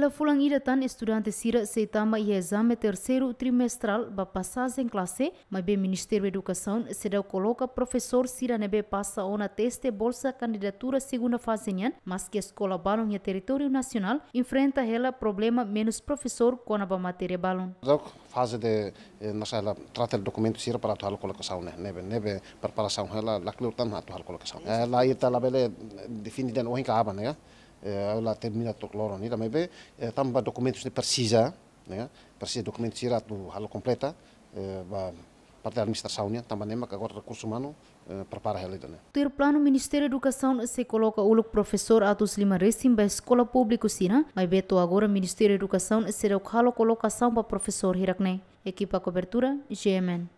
Lafulang iratan estudante sira seitama e exame terceiro trimestral ba passagem classe, mas bem Ministério da Educação se deu coloca professor sira nebe passa ona teste bolsa candidatura segunda fase nhan, mas que a escola balon e território nacional enfrenta ela problema menos professor quando ba matéria balon. fase de ela trata el documento sira para atual colocação né nebe nebe preparação ela lá que lutan atual colocação. Lá ita lá bele definida no é que né eh, la termina tok lorong também eh, tamai be tambah documentos sudah persija né, persija dokumen sirat tu hal completa ba parte da administração, também mas agora recurso humano prepara ela também. Ter plano Ministério da Educação se coloca o professor Atos Lima Resim da escola pública Sina, mas beto agora Ministério da Educação será o colocação para professor Hirakne. Equipa cobertura GMN.